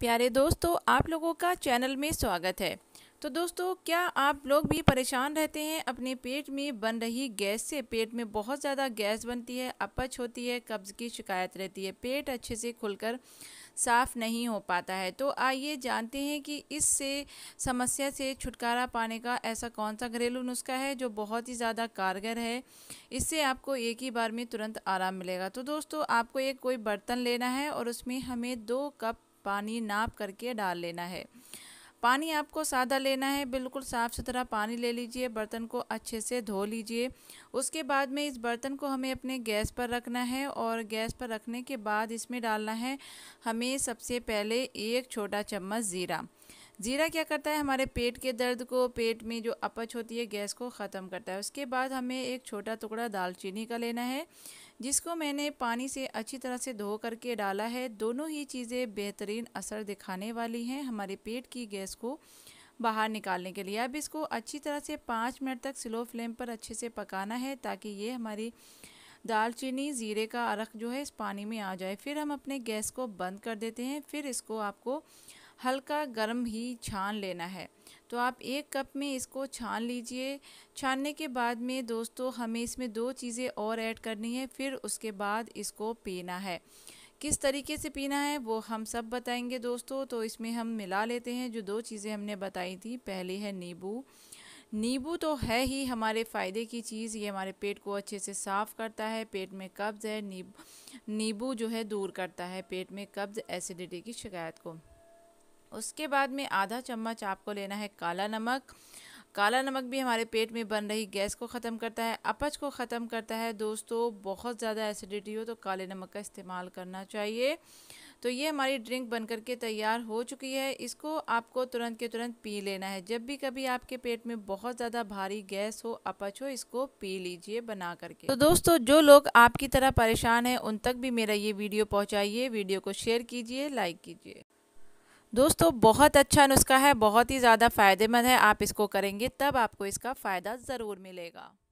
प्यारे दोस्तों आप लोगों का चैनल में स्वागत है तो दोस्तों क्या आप लोग भी परेशान रहते हैं अपने पेट में बन रही गैस से पेट में बहुत ज़्यादा गैस बनती है अपच होती है कब्ज़ की शिकायत रहती है पेट अच्छे से खुलकर साफ़ नहीं हो पाता है तो आइए जानते हैं कि इससे समस्या से छुटकारा पाने का ऐसा कौन सा घरेलू नुस्खा है जो बहुत ही ज़्यादा कारगर है इससे आपको एक ही बार में तुरंत आराम मिलेगा तो दोस्तों आपको एक कोई बर्तन लेना है और उसमें हमें दो कप पानी नाप करके डाल लेना है पानी आपको सादा लेना है बिल्कुल साफ़ सुथरा पानी ले लीजिए बर्तन को अच्छे से धो लीजिए उसके बाद में इस बर्तन को हमें अपने गैस पर रखना है और गैस पर रखने के बाद इसमें डालना है हमें सबसे पहले एक छोटा चम्मच ज़ीरा ज़ीरा क्या करता है हमारे पेट के दर्द को पेट में जो अपच होती है गैस को ख़त्म करता है उसके बाद हमें एक छोटा टुकड़ा दालचीनी का लेना है जिसको मैंने पानी से अच्छी तरह से धो करके डाला है दोनों ही चीज़ें बेहतरीन असर दिखाने वाली हैं हमारे पेट की गैस को बाहर निकालने के लिए अब इसको अच्छी तरह से पाँच मिनट तक स्लो फ्लेम पर अच्छे से पकाना है ताकि ये हमारी दालचीनी ज़ीरे का अरक जो है इस पानी में आ जाए फिर हम अपने गैस को बंद कर देते हैं फिर इसको आपको हल्का गर्म ही छान लेना है तो आप एक कप में इसको छान लीजिए छानने के बाद में दोस्तों हमें इसमें दो चीज़ें और ऐड करनी है फिर उसके बाद इसको पीना है किस तरीके से पीना है वो हम सब बताएंगे दोस्तों तो इसमें हम मिला लेते हैं जो दो चीज़ें हमने बताई थी पहली है नींबू नींबू तो है ही हमारे फ़ायदे की चीज़ ये हमारे पेट को अच्छे से साफ़ करता है पेट में कब्ज़ है नींबू नींबू जो है दूर करता है पेट में कब्ज़ एसिडिटी की शिकायत को उसके बाद में आधा चम्मच आपको लेना है काला नमक काला नमक भी हमारे पेट में बन रही गैस को ख़त्म करता है अपच को ख़त्म करता है दोस्तों बहुत ज़्यादा एसिडिटी हो तो काले नमक का इस्तेमाल करना चाहिए तो ये हमारी ड्रिंक बन कर के तैयार हो चुकी है इसको आपको तुरंत के तुरंत पी लेना है जब भी कभी आपके पेट में बहुत ज़्यादा भारी गैस हो अपच हो इसको पी लीजिए बना करके तो दोस्तों जो लोग आपकी तरह परेशान हैं उन तक भी मेरा ये वीडियो पहुँचाइए वीडियो को शेयर कीजिए लाइक कीजिए दोस्तों बहुत अच्छा नुस्खा है बहुत ही ज़्यादा फ़ायदेमंद है आप इसको करेंगे तब आपको इसका फ़ायदा ज़रूर मिलेगा